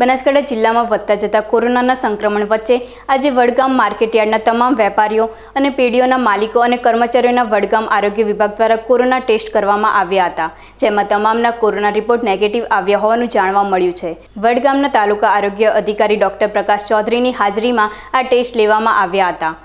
બનાસકાંઠા જિલ્લામાં વધતા જતા કોરોનાના સંક્રમણ વચ્ચે આજે વડગામ માર્કેટયાર્ડના તમામ વેપારીઓ અને પેઢીઓના માલિકો અને કર્મચારીઓના વડગામ આરોગ્ય વિભાગ દ્વારા કોરોના ટેસ્ટ કરવામાં આવ્યા હતા જેમાં તમામના કોરોના રિપોર્ટ નેગેટિવ આવ્યા હોવાનું જાણવા મળ્યું છે વડગામના તાલુકા આરોગ્ય અધિકારી ડોક્ટર પ્રકાશ ચૌધરીની હાજરીમાં આ ટેસ્ટ લેવામાં આવ્યા હતા